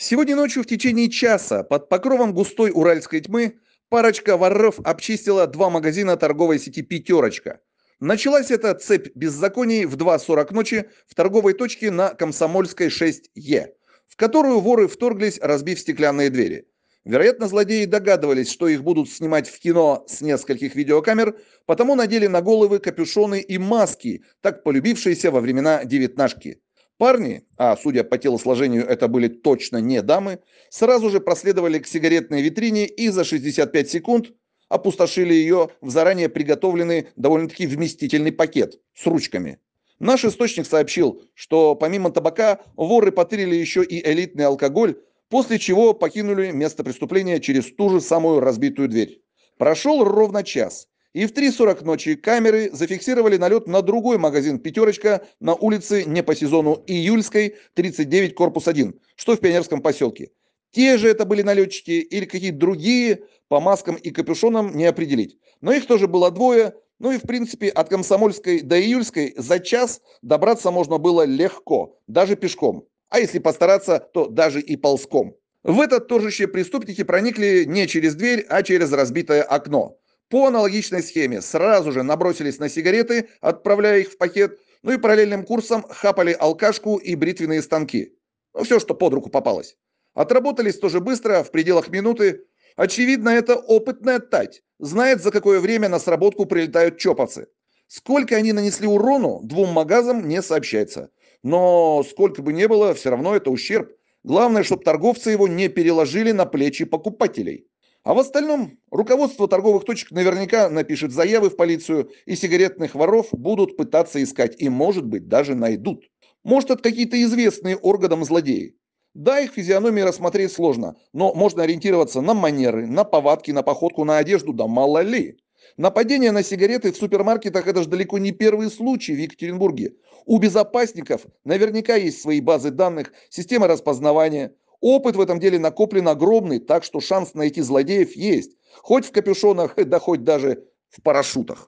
Сегодня ночью в течение часа под покровом густой уральской тьмы парочка воров обчистила два магазина торговой сети «Пятерочка». Началась эта цепь беззаконий в 2.40 ночи в торговой точке на Комсомольской 6Е, в которую воры вторглись, разбив стеклянные двери. Вероятно, злодеи догадывались, что их будут снимать в кино с нескольких видеокамер, потому надели на головы капюшоны и маски, так полюбившиеся во времена девятнашки – Парни, а судя по телосложению, это были точно не дамы, сразу же проследовали к сигаретной витрине и за 65 секунд опустошили ее в заранее приготовленный довольно-таки вместительный пакет с ручками. Наш источник сообщил, что помимо табака воры потырили еще и элитный алкоголь, после чего покинули место преступления через ту же самую разбитую дверь. Прошел ровно час, и в 3.40 ночи камеры зафиксировали налет на другой магазин «Пятерочка» на улице не по сезону Июльской, 39, корпус 1, что в Пионерском поселке. Те же это были налетчики или какие-то другие, по маскам и капюшонам не определить. Но их тоже было двое, ну и в принципе от Комсомольской до Июльской за час добраться можно было легко, даже пешком. А если постараться, то даже и ползком. В этот торжище преступники проникли не через дверь, а через разбитое окно. По аналогичной схеме сразу же набросились на сигареты, отправляя их в пакет, ну и параллельным курсом хапали алкашку и бритвенные станки. Ну все, что под руку попалось. Отработались тоже быстро, в пределах минуты. Очевидно, это опытная тать. Знает, за какое время на сработку прилетают чоповцы. Сколько они нанесли урону, двум магазам не сообщается. Но сколько бы ни было, все равно это ущерб. Главное, чтобы торговцы его не переложили на плечи покупателей. А в остальном руководство торговых точек наверняка напишет заявы в полицию, и сигаретных воров будут пытаться искать, и, может быть, даже найдут. Может, это какие-то известные органам злодеи. Да, их физиономии рассмотреть сложно, но можно ориентироваться на манеры, на повадки, на походку, на одежду, да мало ли. Нападение на сигареты в супермаркетах – это же далеко не первый случай в Екатеринбурге. У безопасников наверняка есть свои базы данных, система распознавания – Опыт в этом деле накоплен огромный, так что шанс найти злодеев есть. Хоть в капюшонах, да хоть даже в парашютах.